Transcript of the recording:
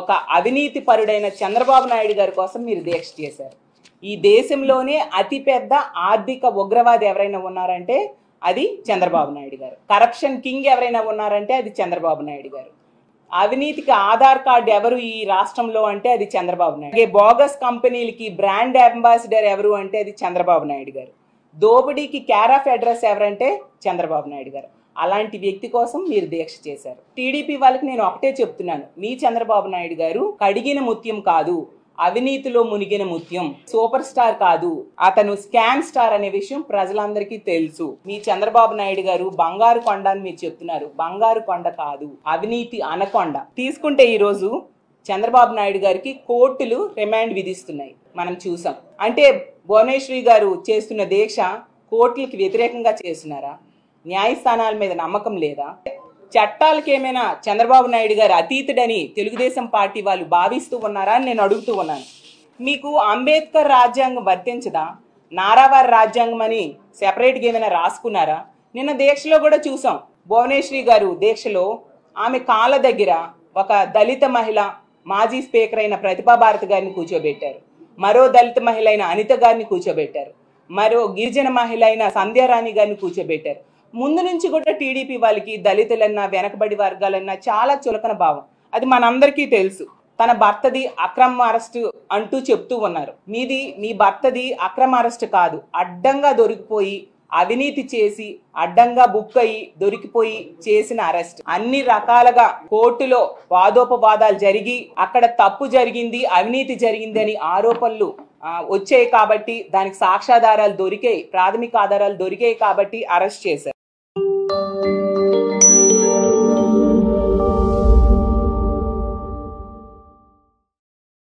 ఒక అవినీతి పరుడైన చంద్రబాబు నాయుడు గారి కోసం మీరు దీక్ష చేశారు ఈ దేశంలోనే అతిపెద్ద ఆర్థిక ఉగ్రవాది ఎవరైనా ఉన్నారంటే అది చంద్రబాబు నాయుడు గారు కరప్షన్ కింగ్ ఎవరైనా ఉన్నారంటే అది చంద్రబాబు నాయుడు గారు అవినీతికి ఆధార్ కార్డు ఎవరు ఈ రాష్ట్రంలో అంటే అది చంద్రబాబు నాయుడు బోగస్ కంపెనీలకి బ్రాండ్ అంబాసిడర్ ఎవరు అంటే అది చంద్రబాబు నాయుడు గారు దోపిడీకి క్యారాఫ్ అడ్రస్ ఎవరంటే చంద్రబాబు నాయుడు గారు అలాంటి వ్యక్తి కోసం మీరు దీక్ష చేశారు టీడీపీ వాళ్ళకి నేను ఒకటే చెప్తున్నాను మీ చంద్రబాబు నాయుడు గారు కడిగిన ముత్యం కాదు అవినీతిలో మునిగిన ముత్యం సూపర్ స్టార్ కాదు అతను స్కామ్ స్టార్ అనే విషయం ప్రజలందరికీ తెలుసు మీ చంద్రబాబు నాయుడు గారు బంగారు కొండ అని మీరు చెప్తున్నారు బంగారు కొండ కాదు అవినీతి అనకొండ తీసుకుంటే ఈరోజు చంద్రబాబు నాయుడు గారికి కోర్టులు రిమాండ్ విధిస్తున్నాయి మనం చూసాం అంటే భువనేశ్వరి గారు చేస్తున్న దీక్ష కోర్టులకి వ్యతిరేకంగా చేస్తున్నారా న్యాయస్థానాల మీద నమ్మకం లేదా చట్టాలకు ఏమైనా చంద్రబాబు నాయుడు గారు అతీతుడని తెలుగుదేశం పార్టీ వాళ్ళు భావిస్తూ ఉన్నారా అని నేను అడుగుతూ ఉన్నాను మీకు అంబేద్కర్ రాజ్యాంగం వర్తించదా నారావారి రాజ్యాంగం అని సెపరేట్గా ఏమైనా రాసుకున్నారా నిన్న దీక్షలో కూడా చూసాం భువనేశ్వరి గారు దీక్షలో ఆమె కాళ్ళ దగ్గర ఒక దళిత మహిళ మాజీ స్పీకర్ అయిన ప్రతిభా భారతి గారిని కూర్చోబెట్టారు మరో దళిత మహిళ అయిన అనిత గారిని కూర్చోబెట్టారు మరో గిరిజన మహిళ అయిన సంధ్యారాణి గారిని కూర్చోబెట్టారు ముందు నుంచి కూడా టీడీపీ వాళ్ళకి దళితులన్నా వెనకబడి వర్గాలన్నా చాలా చులకన భావం అది మనందరికీ తెలుసు తన భర్తది అక్రమ అరెస్ట్ అంటూ చెప్తూ ఉన్నారు మీది మీ భర్తది అక్రమ అరెస్ట్ కాదు అడ్డంగా దొరికిపోయి అవినీతి చేసి అడ్డంగా బుక్ అయ్యి దొరికిపోయి చేసిన అరెస్ట్ అన్ని రకాలుగా కోర్టులో వాదోపవాదాలు జరిగి అక్కడ తప్పు జరిగింది అవినీతి జరిగింది అని ఆరోపణలు వచ్చాయి కాబట్టి దానికి సాక్ష్యాధారాలు దొరికాయి ప్రాథమిక ఆధారాలు దొరికాయి కాబట్టి అరెస్ట్ చేశారు